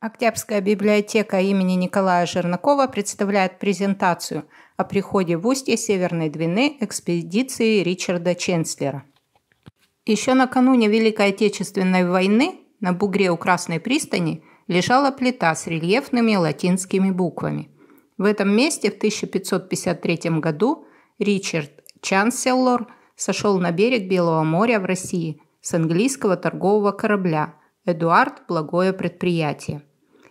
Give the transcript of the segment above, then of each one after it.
Октябрьская библиотека имени Николая Жернакова представляет презентацию о приходе в устье Северной Двины экспедиции Ричарда Ченслера. Еще накануне Великой Отечественной войны на бугре у Красной пристани лежала плита с рельефными латинскими буквами. В этом месте в 1553 году Ричард Чанселлор сошел на берег Белого моря в России с английского торгового корабля «Эдуард – благое предприятие».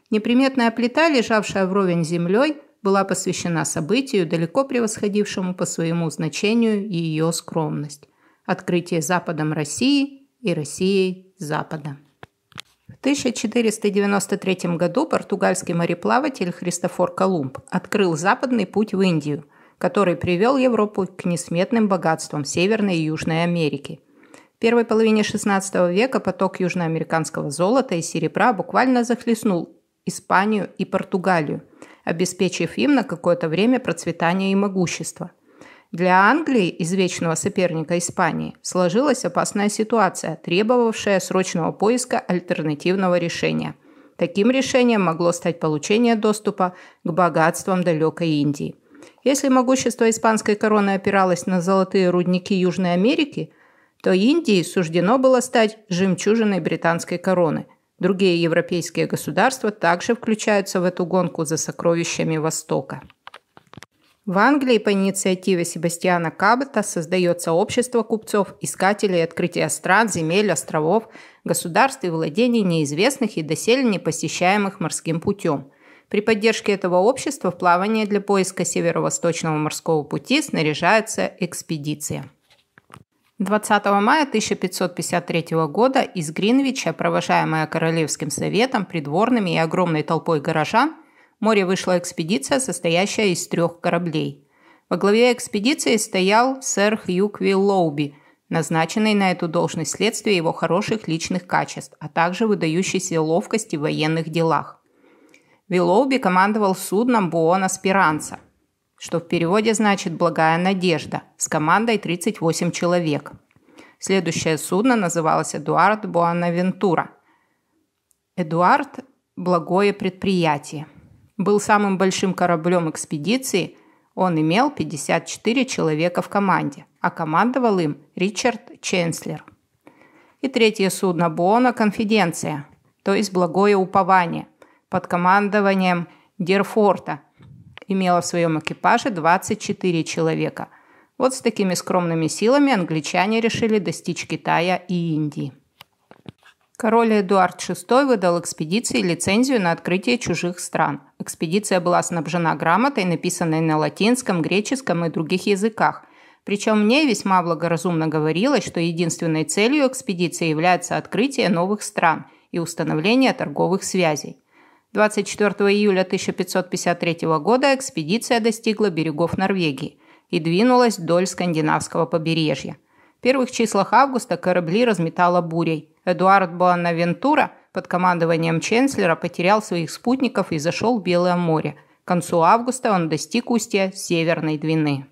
Неприметная плита, лежавшая вровень с землей, была посвящена событию, далеко превосходившему по своему значению ее скромность. Открытие Западом России и Россией Запада. В 1493 году португальский мореплаватель Христофор Колумб открыл западный путь в Индию, который привел Европу к несметным богатствам Северной и Южной Америки – в первой половине XVI века поток южноамериканского золота и серебра буквально захлестнул Испанию и Португалию, обеспечив им на какое-то время процветание и могущество. Для Англии, извечного соперника Испании, сложилась опасная ситуация, требовавшая срочного поиска альтернативного решения. Таким решением могло стать получение доступа к богатствам далекой Индии. Если могущество испанской короны опиралось на золотые рудники Южной Америки, то Индии суждено было стать жемчужиной британской короны – Другие европейские государства также включаются в эту гонку за сокровищами Востока. В Англии по инициативе Себастьяна Кабета создается общество купцов, искателей открытия стран, земель, островов, государств и владений неизвестных и доселе не посещаемых морским путем. При поддержке этого общества в плавание для поиска северо-восточного морского пути снаряжается экспедиция. 20 мая 1553 года из Гринвича, провожаемая Королевским советом, придворными и огромной толпой горожан, в море вышла экспедиция, состоящая из трех кораблей. Во главе экспедиции стоял сэр Хью Квиллоуби, назначенный на эту должность следствие его хороших личных качеств, а также выдающейся ловкости в военных делах. Виллоуби командовал судном Буона Спиранца что в переводе значит «благая надежда» с командой 38 человек. Следующее судно называлось «Эдуард Буанавентура». «Эдуард» – благое предприятие. Был самым большим кораблем экспедиции, он имел 54 человека в команде, а командовал им Ричард Ченслер. И третье судно Буона – «Конфиденция», то есть «Благое упование», под командованием Дерфорта – имела в своем экипаже 24 человека. Вот с такими скромными силами англичане решили достичь Китая и Индии. Король Эдуард VI выдал экспедиции лицензию на открытие чужих стран. Экспедиция была снабжена грамотой, написанной на латинском, греческом и других языках. Причем мне весьма благоразумно говорилось, что единственной целью экспедиции является открытие новых стран и установление торговых связей. 24 июля 1553 года экспедиция достигла берегов Норвегии и двинулась вдоль скандинавского побережья. В первых числах августа корабли разметала бурей. Эдуард Буанавентура под командованием Ченслера потерял своих спутников и зашел в Белое море. К концу августа он достиг устья Северной Двины.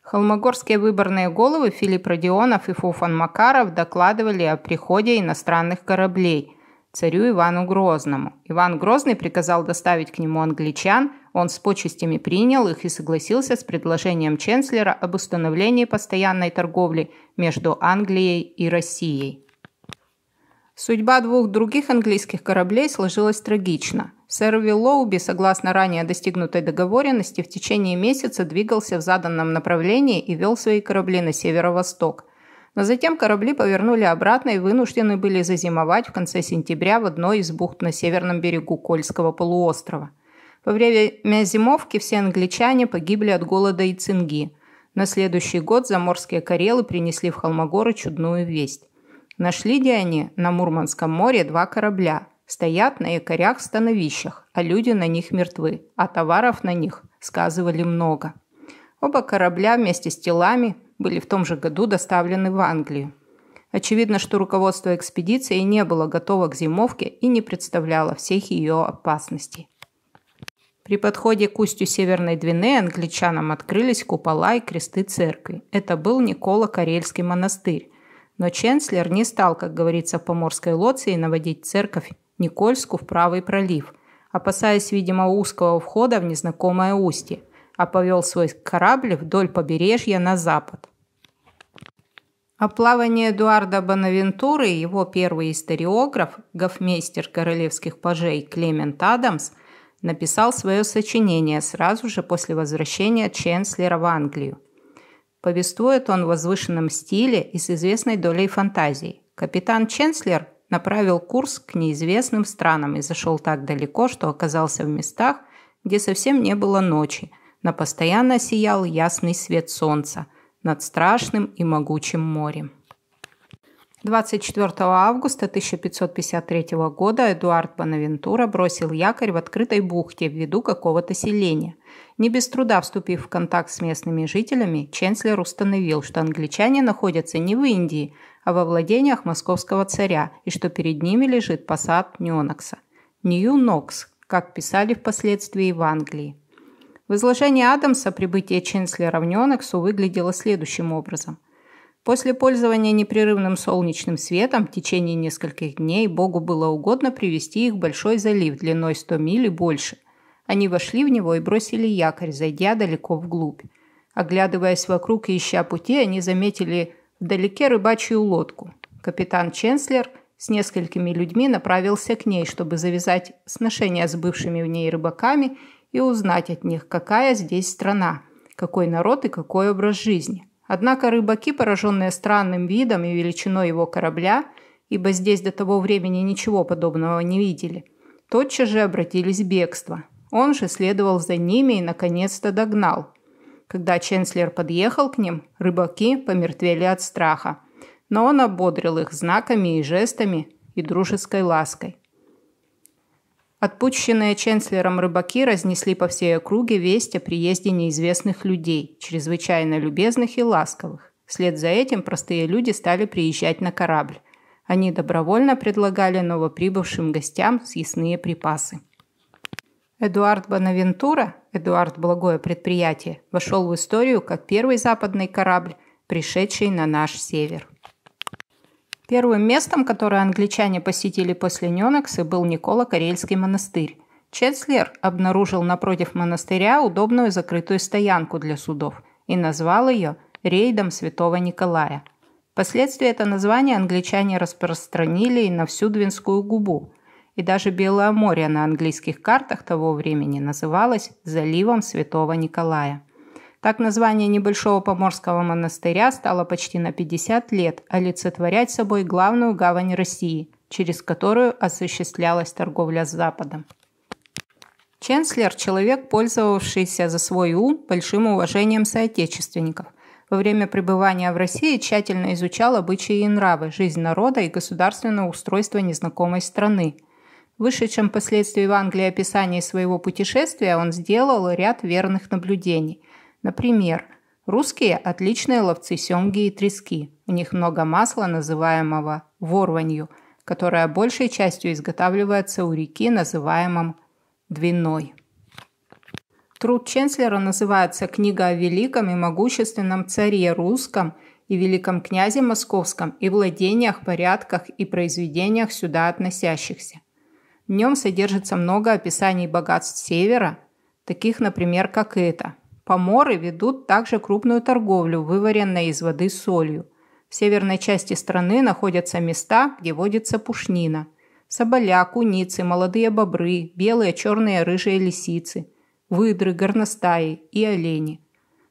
Холмогорские выборные головы Филипп Родионов и Фуфан Макаров докладывали о приходе иностранных кораблей – царю Ивану Грозному. Иван Грозный приказал доставить к нему англичан, он с почестями принял их и согласился с предложением Ченслера об установлении постоянной торговли между Англией и Россией. Судьба двух других английских кораблей сложилась трагично. Сэр Виллоуби, согласно ранее достигнутой договоренности, в течение месяца двигался в заданном направлении и вел свои корабли на северо-восток – но затем корабли повернули обратно и вынуждены были зазимовать в конце сентября в одной из бухт на северном берегу Кольского полуострова. Во время зимовки все англичане погибли от голода и цинги. На следующий год заморские карелы принесли в Холмогоры чудную весть. Нашли ли они на Мурманском море два корабля. Стоят на якорях-становищах, а люди на них мертвы, а товаров на них сказывали много. Оба корабля вместе с телами – были в том же году доставлены в Англию. Очевидно, что руководство экспедиции не было готово к зимовке и не представляло всех ее опасностей. При подходе к устью Северной Двины англичанам открылись купола и кресты церкви. Это был Никола Карельский монастырь. Но Ченслер не стал, как говорится в Поморской Лоции, наводить церковь Никольску в правый пролив, опасаясь, видимо, узкого входа в незнакомое устье, а повел свой корабль вдоль побережья на запад. О плавании Эдуарда Бонавентуры его первый историограф, гофмейстер королевских пажей Клемент Адамс, написал свое сочинение сразу же после возвращения Ченслера в Англию. Повествует он в возвышенном стиле и с известной долей фантазии. Капитан Ченслер направил курс к неизвестным странам и зашел так далеко, что оказался в местах, где совсем не было ночи, но постоянно сиял ясный свет солнца, над страшным и могучим морем. 24 августа 1553 года Эдуард Бонавентура бросил якорь в открытой бухте в виду какого-то селения. Не без труда вступив в контакт с местными жителями, Ченслер установил, что англичане находятся не в Индии, а во владениях московского царя, и что перед ними лежит посад Нюнокса. Нью-Нокс, как писали впоследствии в Англии. В изложении Адамса прибытие Чинслера в Ненексу выглядело следующим образом. После пользования непрерывным солнечным светом в течение нескольких дней Богу было угодно привести их в большой залив длиной 100 миль и больше. Они вошли в него и бросили якорь, зайдя далеко вглубь. Оглядываясь вокруг и ища пути, они заметили вдалеке рыбачью лодку. Капитан Ченслер с несколькими людьми направился к ней, чтобы завязать сношения с бывшими в ней рыбаками – и узнать от них, какая здесь страна, какой народ и какой образ жизни. Однако рыбаки, пораженные странным видом и величиной его корабля, ибо здесь до того времени ничего подобного не видели, тотчас же обратились в бегство. Он же следовал за ними и, наконец-то, догнал. Когда Ченслер подъехал к ним, рыбаки помертвели от страха. Но он ободрил их знаками и жестами и дружеской лаской. Отпущенные Ченслером рыбаки разнесли по всей округе весть о приезде неизвестных людей, чрезвычайно любезных и ласковых. Вслед за этим простые люди стали приезжать на корабль. Они добровольно предлагали новоприбывшим гостям съестные припасы. Эдуард Бонавентура, Эдуард Благое предприятие, вошел в историю как первый западный корабль, пришедший на наш север. Первым местом, которое англичане посетили после Ненокса, был Никола-Карельский монастырь. Чецлер обнаружил напротив монастыря удобную закрытую стоянку для судов и назвал ее «Рейдом Святого Николая». Впоследствии это название англичане распространили и на всю Двинскую губу, и даже Белое море на английских картах того времени называлось «Заливом Святого Николая». Так название небольшого поморского монастыря стало почти на 50 лет олицетворять собой главную гавань России, через которую осуществлялась торговля с Западом. Ченслер – человек, пользовавшийся за свой ум большим уважением соотечественников. Во время пребывания в России тщательно изучал обычаи и нравы, жизнь народа и государственное устройство незнакомой страны. Выше чем впоследствии в Англии описании своего путешествия он сделал ряд верных наблюдений – Например, русские – отличные ловцы семги и трески. У них много масла, называемого ворванью, которое большей частью изготавливается у реки, называемом двиной. Труд Ченслера называется «Книга о великом и могущественном царе русском и великом князе московском и владениях, порядках и произведениях сюда относящихся». В нем содержится много описаний богатств севера, таких, например, как это – Поморы ведут также крупную торговлю, вываренной из воды солью. В северной части страны находятся места, где водится пушнина. Соболя, куницы, молодые бобры, белые, черные, рыжие лисицы, выдры, горностаи и олени.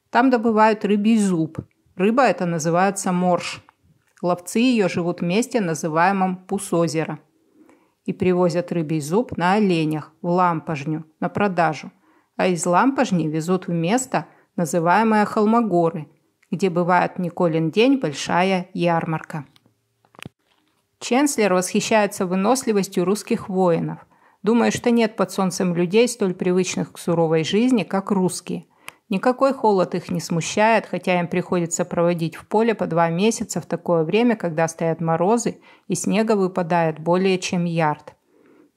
Там добывают рыбий зуб. Рыба это называется морж. Ловцы ее живут в месте, называемом Пусозеро. И привозят рыбий зуб на оленях в лампожню на продажу – а из Лампажни везут в место, называемое Холмогоры, где бывает Николин день большая ярмарка. Ченслер восхищается выносливостью русских воинов, думая, что нет под солнцем людей, столь привычных к суровой жизни, как русские. Никакой холод их не смущает, хотя им приходится проводить в поле по два месяца в такое время, когда стоят морозы и снега выпадает более чем ярд.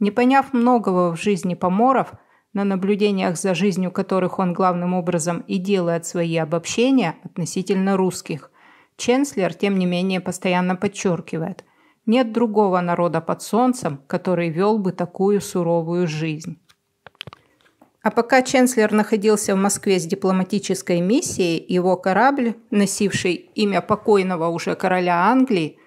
Не поняв многого в жизни поморов, на наблюдениях за жизнью которых он главным образом и делает свои обобщения относительно русских, Ченслер, тем не менее, постоянно подчеркивает, нет другого народа под солнцем, который вел бы такую суровую жизнь. А пока Ченслер находился в Москве с дипломатической миссией, его корабль, носивший имя покойного уже короля Англии,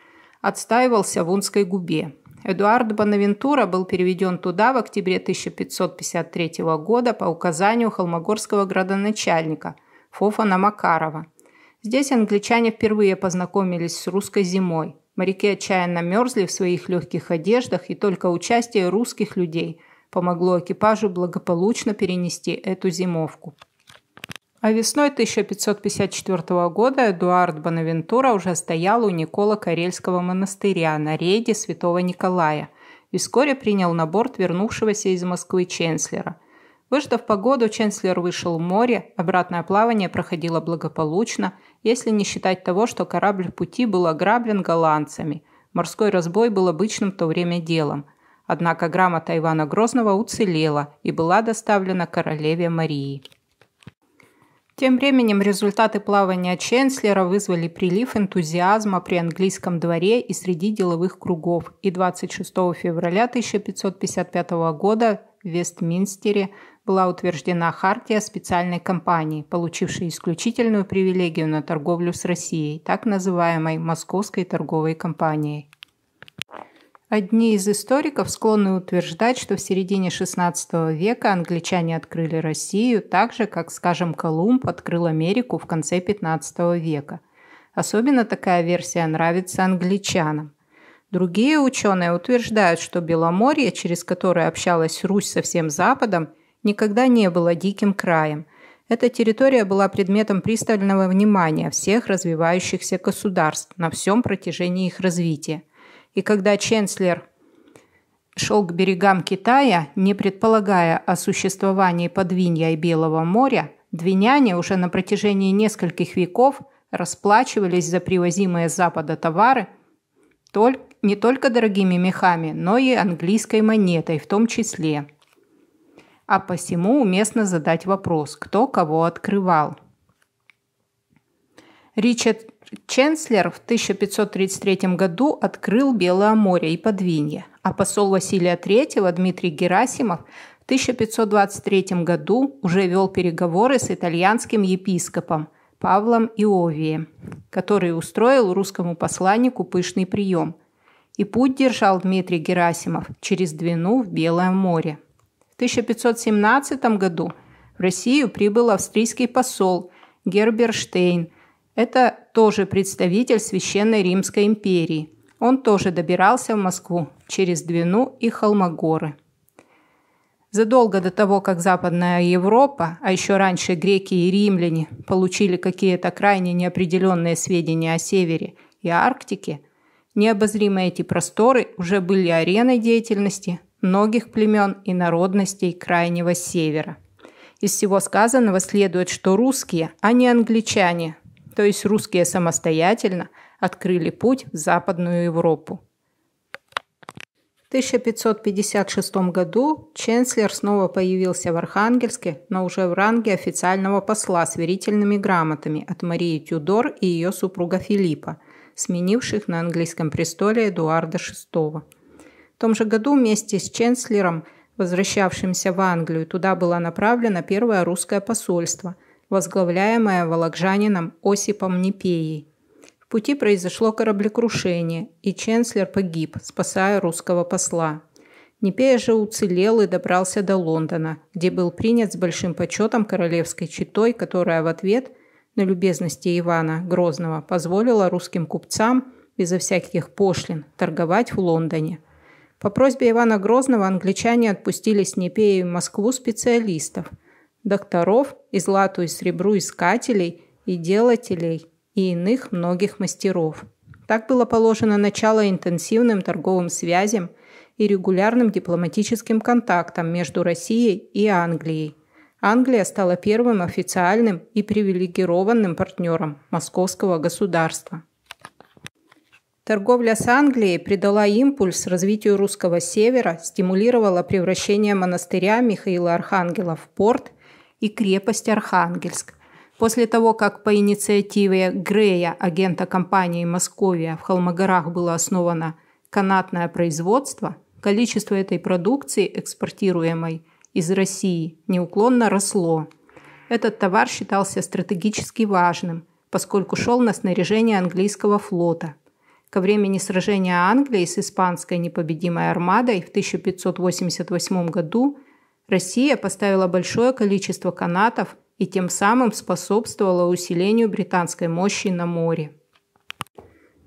отстаивался в Унской губе – Эдуард Бонавентура был переведен туда в октябре 1553 года по указанию холмогорского градоначальника Фофана Макарова. Здесь англичане впервые познакомились с русской зимой. Моряки отчаянно мерзли в своих легких одеждах, и только участие русских людей помогло экипажу благополучно перенести эту зимовку. А весной 1554 года Эдуард Бонавентура уже стоял у Никола Карельского монастыря на рейде святого Николая и вскоре принял на борт вернувшегося из Москвы ченслера. Выждав погоду, ченслер вышел в море, обратное плавание проходило благополучно, если не считать того, что корабль в пути был ограблен голландцами. Морской разбой был обычным в то время делом. Однако грамота Ивана Грозного уцелела и была доставлена королеве Марии. Тем временем результаты плавания Ченслера вызвали прилив энтузиазма при английском дворе и среди деловых кругов, и 26 февраля 1555 года в Вестминстере была утверждена хартия специальной компании, получившей исключительную привилегию на торговлю с Россией, так называемой Московской торговой компанией. Одни из историков склонны утверждать, что в середине XVI века англичане открыли Россию так же, как, скажем, Колумб открыл Америку в конце XV века. Особенно такая версия нравится англичанам. Другие ученые утверждают, что Беломорье, через которое общалась Русь со всем Западом, никогда не было диким краем. Эта территория была предметом пристального внимания всех развивающихся государств на всем протяжении их развития. И когда Ченслер шел к берегам Китая, не предполагая о существовании подвинья и Белого моря, двиняне уже на протяжении нескольких веков расплачивались за привозимые с Запада товары не только дорогими мехами, но и английской монетой в том числе. А посему уместно задать вопрос, кто кого открывал. Ричард Ченслер в 1533 году открыл Белое море и Подвинье, а посол Василия III Дмитрий Герасимов в 1523 году уже вел переговоры с итальянским епископом Павлом Иовием, который устроил русскому посланнику пышный прием. И путь держал Дмитрий Герасимов через Двину в Белое море. В 1517 году в Россию прибыл австрийский посол Герберштейн. Это тоже представитель Священной Римской империи. Он тоже добирался в Москву через Двину и Холмогоры. Задолго до того, как Западная Европа, а еще раньше греки и римляне, получили какие-то крайне неопределенные сведения о Севере и Арктике, необозримые эти просторы уже были ареной деятельности многих племен и народностей Крайнего Севера. Из всего сказанного следует, что русские, а не англичане, то есть русские самостоятельно, открыли путь в Западную Европу. В 1556 году Ченслер снова появился в Архангельске, но уже в ранге официального посла с верительными грамотами от Марии Тюдор и ее супруга Филиппа, сменивших на английском престоле Эдуарда VI. В том же году вместе с Ченслером, возвращавшимся в Англию, туда было направлено первое русское посольство – возглавляемая Волокжанином Осипом Непеей. В пути произошло кораблекрушение, и Ченслер погиб, спасая русского посла. Непея же уцелел и добрался до Лондона, где был принят с большим почетом королевской читой, которая в ответ на любезности Ивана Грозного позволила русским купцам безо всяких пошлин торговать в Лондоне. По просьбе Ивана Грозного англичане отпустили с Непеей в Москву специалистов – докторов и злату и сребру искателей и делателей и иных многих мастеров. Так было положено начало интенсивным торговым связям и регулярным дипломатическим контактам между Россией и Англией. Англия стала первым официальным и привилегированным партнером московского государства. Торговля с Англией придала импульс развитию русского севера, стимулировала превращение монастыря Михаила Архангела в порт и крепость Архангельск. После того, как по инициативе Грея, агента компании «Московия», в Холмогорах было основано канатное производство, количество этой продукции, экспортируемой из России, неуклонно росло. Этот товар считался стратегически важным, поскольку шел на снаряжение английского флота. Ко времени сражения Англии с испанской непобедимой армадой в 1588 году Россия поставила большое количество канатов и тем самым способствовала усилению британской мощи на море.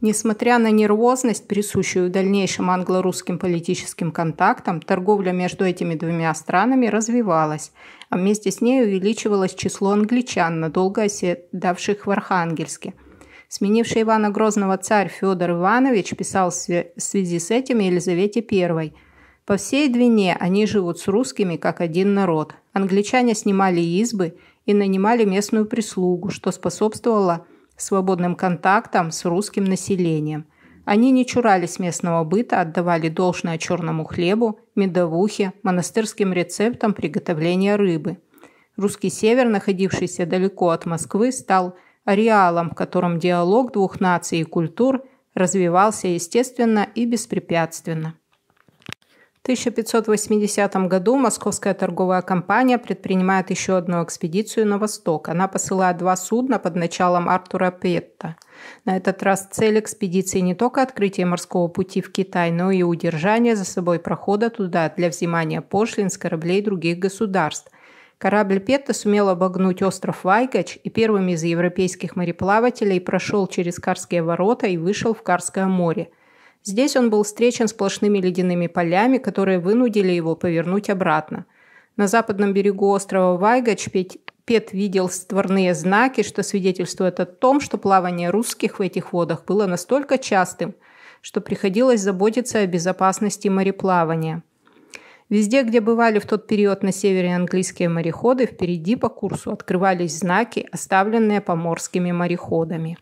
Несмотря на нервозность, присущую дальнейшим англо-русским политическим контактам, торговля между этими двумя странами развивалась, а вместе с ней увеличивалось число англичан, надолго оседавших в Архангельске. Сменивший Ивана Грозного царь Федор Иванович писал в связи с этим Елизавете I – по всей Двине они живут с русскими как один народ. Англичане снимали избы и нанимали местную прислугу, что способствовало свободным контактам с русским населением. Они не чурались местного быта, отдавали должное черному хлебу, медовухе, монастырским рецептам приготовления рыбы. Русский север, находившийся далеко от Москвы, стал ареалом, в котором диалог двух наций и культур развивался естественно и беспрепятственно. 1580 году Московская торговая компания предпринимает еще одну экспедицию на восток. Она посылает два судна под началом Артура Петта. На этот раз цель экспедиции не только открытие морского пути в Китай, но и удержание за собой прохода туда для взимания пошлин с кораблей других государств. Корабль Петта сумел обогнуть остров Вайгач и первым из европейских мореплавателей прошел через Карские ворота и вышел в Карское море – Здесь он был встречен сплошными ледяными полями, которые вынудили его повернуть обратно. На западном берегу острова Вайгач Пет видел створные знаки, что свидетельствует о том, что плавание русских в этих водах было настолько частым, что приходилось заботиться о безопасности мореплавания. Везде, где бывали в тот период на севере английские мореходы, впереди по курсу открывались знаки, оставленные поморскими мореходами.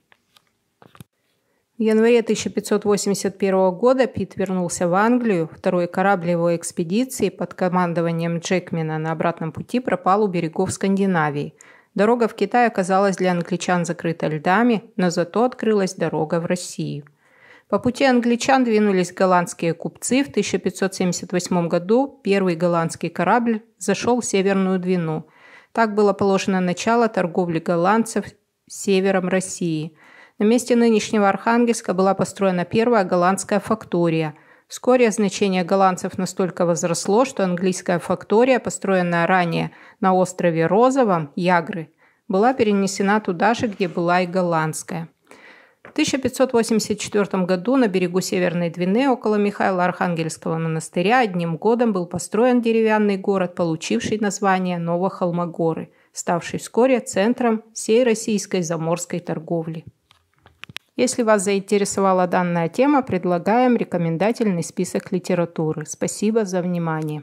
В январе 1581 года Пит вернулся в Англию. Второй корабль его экспедиции под командованием Джекмина на обратном пути пропал у берегов Скандинавии. Дорога в Китай оказалась для англичан закрыта льдами, но зато открылась дорога в Россию. По пути англичан двинулись голландские купцы. В 1578 году первый голландский корабль зашел в Северную Двину. Так было положено начало торговли голландцев севером России – на месте нынешнего Архангельска была построена первая голландская фактория. Вскоре значение голландцев настолько возросло, что английская фактория, построенная ранее на острове Розовом, Ягры, была перенесена туда же, где была и голландская. В 1584 году на берегу Северной Двины около Михаила Архангельского монастыря одним годом был построен деревянный город, получивший название Новохолмогоры, ставший вскоре центром всей российской заморской торговли. Если вас заинтересовала данная тема, предлагаем рекомендательный список литературы. Спасибо за внимание.